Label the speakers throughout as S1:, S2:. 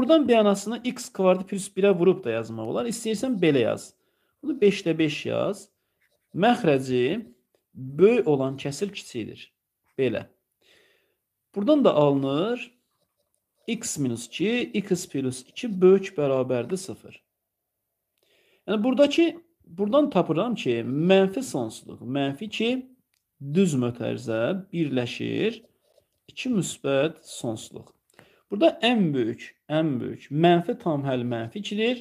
S1: Buradan bəyanasını x kvadrati plus 1-ə vurub da yazmaq olar. İstəyirsən belə yaz. Bunu 5-də 5 yaz. Məxrəci böyük olan kəsir kiçiyidir. Belə. Buradan da alınır x minus 2, x plus 2 böyük bərabərdir 0. Yəni buradakı, buradan tapıram ki, mənfi sonsuzluq, mənfi 2 düz mötərizə birləşir 2 müsbət sonsuzluq. Burada ən böyük, ən böyük mənfi tam həll mənfi 2-dir.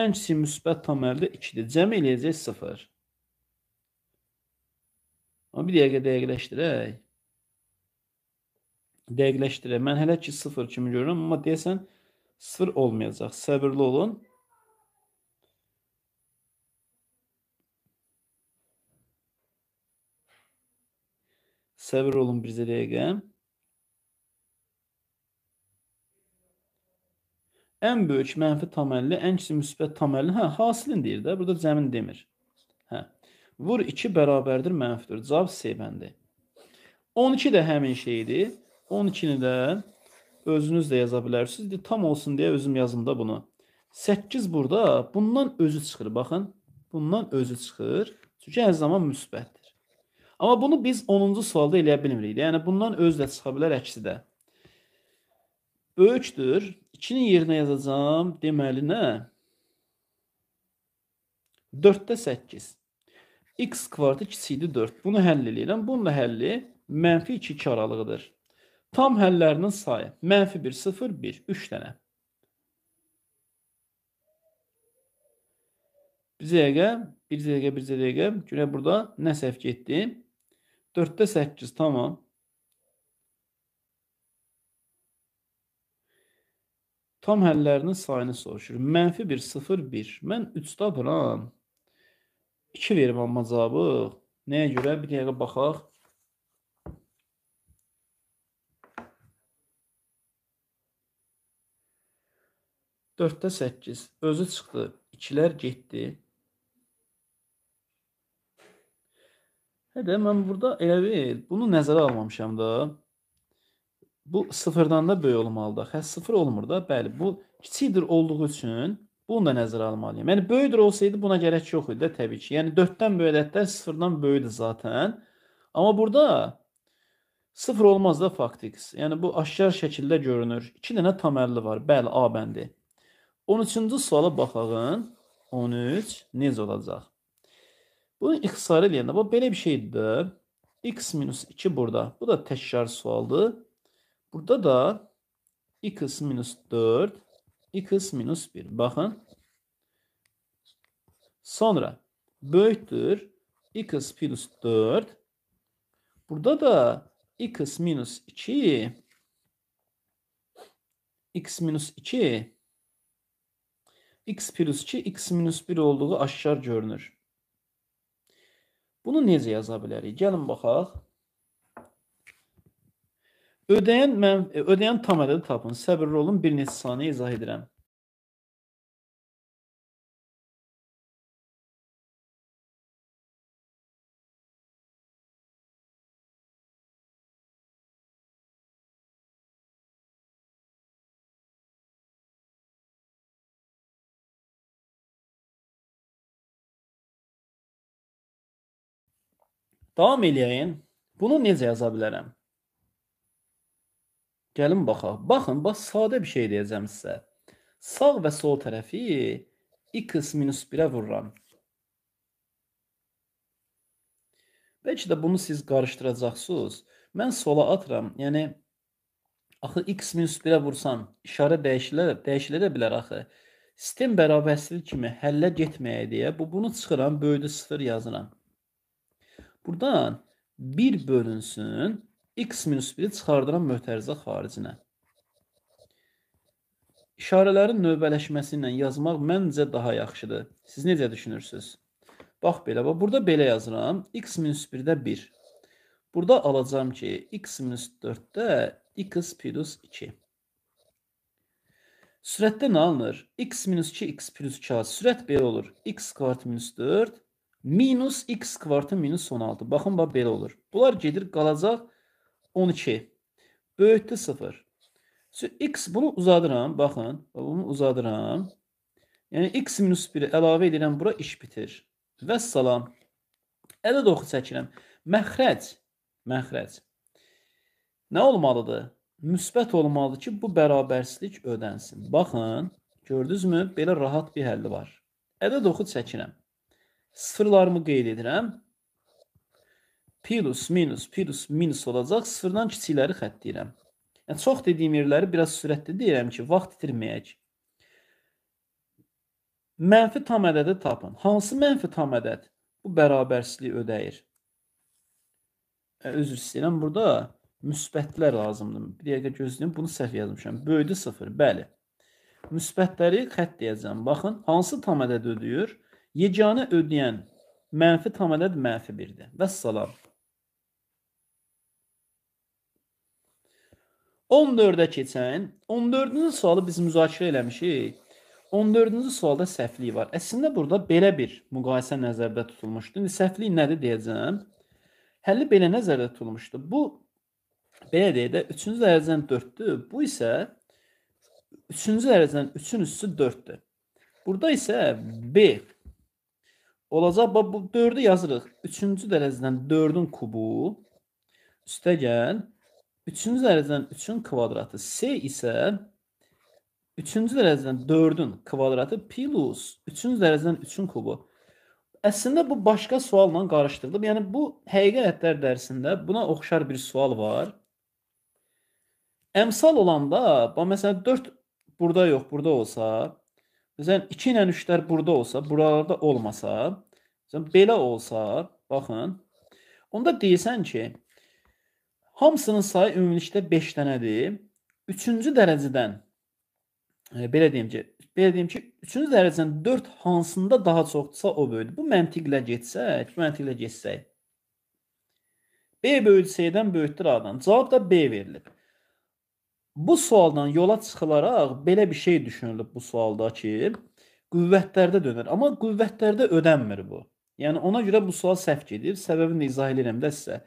S1: Ən kiçik müsbət tam həll də 2-dir. Cəm eləyəcək 0. Amma bir dəqiqə dəqiqləşdirək. Dəqiqləşdirək. Mən hələ ki 0 kimi görürəm, amma deyəsən 0 olmayacaq. Səbirli olun. Səbir olun bir dəqiqə. Ən böyük mənfi tam əlli, ən kiçik müsbət tam əlli. Hə, hasilin deyir də, burada cəmin demir. Hə. Vur 2 bərabərdir mənfidir. Cavab C bəndi. 12 də həmin şeydir. 12-ni də özünüz də yaza bilərsiniz. De, tam olsun deyə özüm yazım da bunu. 8 burada bundan özü çıxır. Baxın, bundan özü çıxır. Çünki hər zaman müsbətdir. Amma bunu biz 10-cu sualda eləyə bilmirik. Yəni bundan özü də çıxa bilər, əksi də. Böyükdür 2-nin yerinə yazacağam. Deməli nə? 4-də 8. X kvartı kiçikdir 4. Bunu həll eləyirəm. Bunun da həlli mənfi 2 2 aralığıdır. Tam həllərinin sayı. Mənfi 1, 0, 1. 3 dənə. Bir dəqiqə, bir dəqiqə, bir dəqiqə. Görə burada nə səhv getdi? 4-də 8, tamam. Tam həllərinin sayını soruşur. Mənfi 1, 0, 1. Mən 3 tapıram. 2 verim amma cavabı. Nəyə görə? Bir dəqiqə baxaq. Dörddə səkkiz. Özü çıxdı. İkilər getdi. Hədə, mən burada elə bil, bunu nəzərə almamışam da bu sıfırdan da böyük olmalıdır. Xətt hə, sıfır olmur da. Bəli, bu kiçikdir olduğu üçün bunu da nəzərə almalıyam. Yəni böyükdür olsaydı buna gərək yox idi də təbii ki. Yəni 4-dən böyük ədədlər sıfırdan böyükdür zaten. Amma burada sıfır olmaz da fakt x. Yəni bu aşkar şəkildə görünür. 2 dənə tam əlli var. Bəli, A bəndi. 13-cü suala baxağın. 13 necə olacaq? Bunu ixtisar edəndə bu belə bir şeydir də. x-2 burada. Bu da təkrar sualdır. Burada da x minus 4 x minus 1. Baxın. Sonra böyükdür x plus 4. Burada da x minus 2 x minus 2 x plus 2 x minus 1 olduğu aşkar görünür. Bunu necə yaza bilərik? Gəlin baxaq. Ödəyən, mən, e, ödəyən tam ədədi tapın. Səbirli olun, bir neçə saniyə izah edirəm. Davam eləyəyin. Bunu necə yaza bilərəm? Gəlin baxaq. Baxın, bax sadə bir şey deyəcəm sizə. Sağ və sol tərəfi x minus 1-ə vururam. Bəlkə də bunu siz qarışdıracaqsınız. Mən sola atıram. Yəni, axı x minus 1-ə vursam, işarə dəyişilə, dəyişilə bilər axı. Sistem bərabərsizlik kimi həllə getməyə deyə bu, bunu çıxıram, böyüdü 0 yazıram. Buradan 1 bölünsün x minus 1-i çıxardıram mötərizə xaricinə. İşarələrin növbələşməsi ilə yazmaq məncə daha yaxşıdır. Siz necə düşünürsünüz? Bax belə, bax, burada belə yazıram. x minus 1-də 1. Burada alacağım ki, x minus 4-də x plus 2. Sürətdə nə alınır? x minus 2, x plus 2 az. Sürət belə olur. x kvart minus 4, minus x kvartı minus 16. Baxın, bax, belə olur. Bunlar gedir, qalacaq 12. Böyükdür 0. X bunu uzadıram. Baxın. Bunu uzadıram. Yəni x minus 1-i əlavə edirəm. Bura iş bitir. Və salam. Ədəd oxu çəkirəm. Məxrəc. Məxrəc. Nə olmalıdır? Müsbət olmalıdır ki, bu bərabərsizlik ödənsin. Baxın. Gördünüzmü? Belə rahat bir həlli var. Ədəd oxu çəkirəm. Sıfırlarımı qeyd edirəm. Plus, minus, plus, minus olacaq. Sıfırdan kiçikləri xətt deyirəm. Yəni, çox dediyim yerləri biraz sürətli deyirəm ki, vaxt itirməyək. Mənfi tam ədədi tapın. Hansı mənfi tam ədəd bu bərabərsizliyi ödəyir? Üzr istəyirəm, burada müsbətlər lazımdır. Bir dəqiqə gözləyin, bunu səhv yazmışam. Böyüdü 0, bəli. Müsbətləri xətt deyəcəm. Baxın, hansı tam ədəd ödəyir? Yeganə ödəyən mənfi tam ədəd mənfi 1-dir. Və salam. 14-ə keçən, 14-cü sualı biz müzakirə eləmişik. 14-cü sualda səhvlik var. Əslində burada belə bir müqayisə nəzərdə tutulmuşdu. İndi səhvlik nədir deyəcəm. Həlli belə nəzərdə tutulmuşdu. Bu belə deyə də 3-cü dərəcənin 4-dür. Bu isə 3-cü dərəcənin 3-ün üssü 4-dür. Burada isə B olacaq. Bax bu 4-ü yazırıq. 3-cü dərəcədən 4-ün kubu üstəgəl 3-cü dərəcədən 3-ün kvadratı s isə 3-cü dərəcədən 4-ün kvadratı plus 3-cü dərəcədən 3-ün kubu. Əslində bu başqa sualla qarışdırılıb. Yəni bu həqiqi ədədlər dərsində buna oxşar bir sual var. Əmsal olanda, məsələn 4 burada yox, burada olsa, məsələn 2 ilə 3-lər burada olsa, buralarda olmasa, məsələn belə olsa, baxın, onda deyirsən ki, Hamısının sayı ümumilikdə 5 dənədir. 3-cü dərəcədən e, belə deyim ki, belə deyim ki, 3-cü dərəcədən 4 hansında daha çoxdursa o böyükdür. Bu məntiqlə getsək, bu məntiqlə getsək B böyük C-dən böyükdür A-dan. Cavab da B verilib. Bu sualdan yola çıxılaraq belə bir şey düşünülüb bu sualda ki, qüvvətlərdə dönər, amma qüvvətlərdə ödənmir bu. Yəni ona görə bu sual səhv gedir. Səbəbini də izah edirəm də sizə.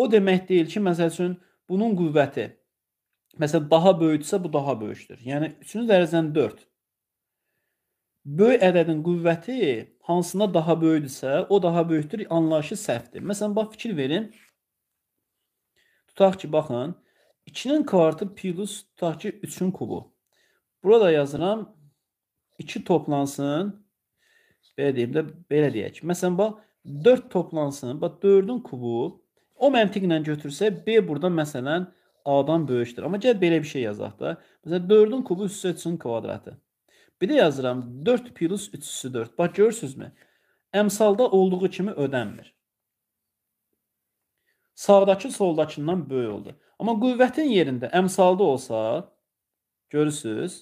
S1: O demək deyil ki, məsəl üçün bunun qüvvəti məsələn daha böyükdürsə, bu daha böyükdür. Yəni 3-cü dərəcənin 4. Böyük ədədin qüvvəti hansına daha böyükdürsə, o daha böyükdür anlayışı səhvdir. Məsələn bax fikir verin. Tutaq ki, baxın, 2-nin kvartı plus tutaq ki 3-ün kubu. Burada yazıram 2 toplansın. Belə deyim də belə deyək. Məsələn bax 4 toplansın. Bax 4-ün kubu O məntiqlə götürsə B burada məsələn A-dan böyükdür. Amma gəl belə bir şey yazaq da. Məsələn 4-ün kubu üssü 3-ün kvadratı. Bir də yazıram 4 plus 3 üssü 4. Bax görürsüzmü? Əmsalda olduğu kimi ödənmir. Sağdakı soldakından böyük oldu. Amma qüvvətin yerində əmsalda olsa görürsüz?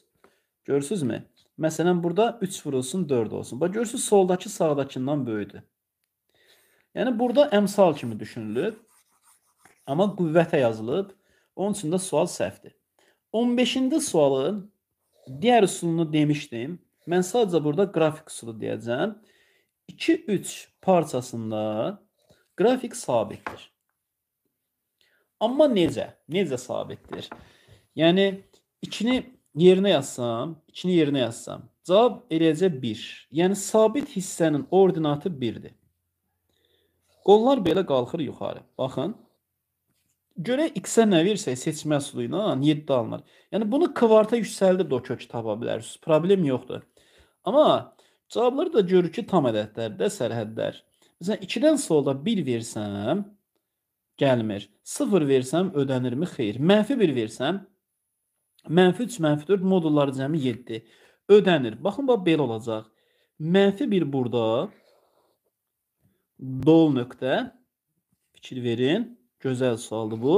S1: Görürsüzmü? Məsələn burada 3 vurulsun 4 olsun. Bax görürsüz soldakı sağdakından böyükdür. Yəni burada əmsal kimi düşünülüb. Amma qüvvətə yazılıb. Onun üçün də sual səhvdir. 15-ci sualın digər üsulunu demişdim. Mən sadəcə burada qrafik üsulu deyəcəm. 2-3 parçasında qrafik sabitdir. Amma necə? Necə sabitdir? Yəni 2-ni yerinə yazsam, 2-ni yerinə yazsam, cavab eləyəcək 1. Yəni sabit hissənin ordinatı 1-dir. Qollar belə qalxır yuxarı. Baxın, görə X-ə nə versə, seçmə sulu ilə 7 alınır. Yəni bunu kvarta yüksəldib də o kökü tapa bilərsiniz. Problem yoxdur. Amma cavabları da görür ki, tam ədədlərdə sərhədlər. Məsələn, 2-dən solda 1 versəm gəlmir. 0 versəm ödənirmi? Xeyr. Mənfi 1 versəm mənfi 3, mənfi 4 modulları cəmi 7 ödənir. Baxın, bax belə olacaq. Mənfi 1 burada dol nöqtə fikir verin. Gözəl sualdır bu.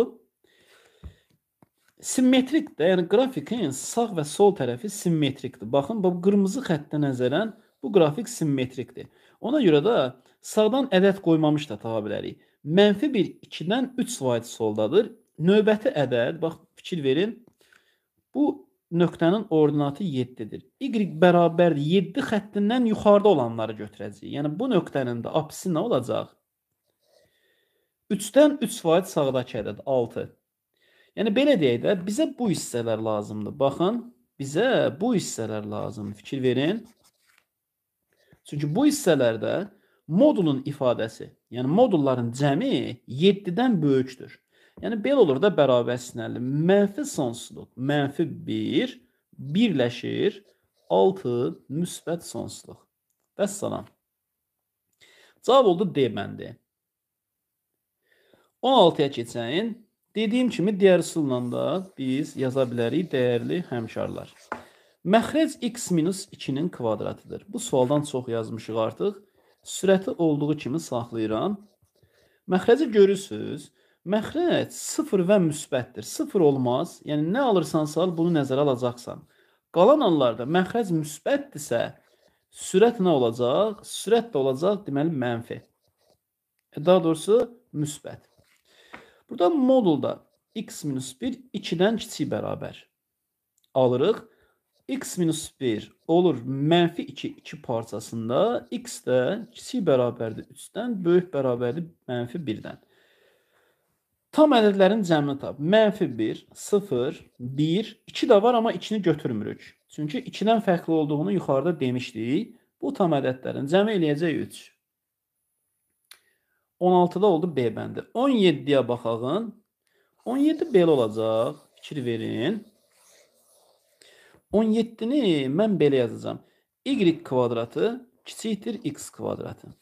S1: Simmetrik də, yəni qrafikin sağ və sol tərəfi simmetrikdir. Baxın, bu qırmızı xəttə nəzərən bu qrafik simmetrikdir. Ona görə də sağdan ədəd qoymamış da tapa bilərik. Mənfi 1 2-dən 3 slayt soldadır. Növbəti ədəd, bax fikir verin. Bu nöqtənin ordinatı 7-dir. Y bərabərdir 7 xəttindən yuxarıda olanları götürəcəyik. Yəni bu nöqtənin də apsisi nə olacaq? 3-dən 3% sağdakı ədəd 6. Yəni belə deyək də, bizə bu hissələr lazımdır. Baxın, bizə bu hissələr lazımdır. Fikir verin. Çünki bu hissələrdə modulun ifadəsi, yəni modulların cəmi 7-dən böyükdür. Yəni belə olur da bərabərsinəli mənfi sonsuzluq, mənfi 1 birləşir 6 müsbət sonsuzluq. Vəssalam. Cavab oldu D bəndi. 16-ya keçən dediyim kimi digər üsulla da biz yaza bilərik dəyərli həmkarlar. Məxrəc x-2-nin kvadratıdır. Bu sualdan çox yazmışıq artıq. Sürəti olduğu kimi saxlayıram. Məxrəci görürsüz. Məxrəc 0 və müsbətdir. 0 olmaz. Yəni nə alırsansa al, bunu nəzərə alacaqsan. Qalan anlarda məxrəc müsbətdirsə, sürət nə olacaq? Sürət də olacaq, deməli mənfi. E, daha doğrusu müsbət. Burada modulda x minus 1 2-dən kiçik bərabər alırıq. x minus 1 olur mənfi 2, 2 parçasında. x də kiçik bərabərdir 3-dən, böyük bərabərdir mənfi 1-dən. Tam ədədlərin cəmini tap. Mənfi 1, 0, 1, 2 də var, amma 2-ni götürmürük. Çünki 2-dən fərqli olduğunu yuxarıda demişdik. Bu tam ədədlərin cəmi eləyəcək 3. 16-da oldu B bəndi. 17-yə baxağın. 17 belə olacaq. Fikir verin. 17-ni mən belə yazacağam. Y kvadratı kiçikdir x kvadratı.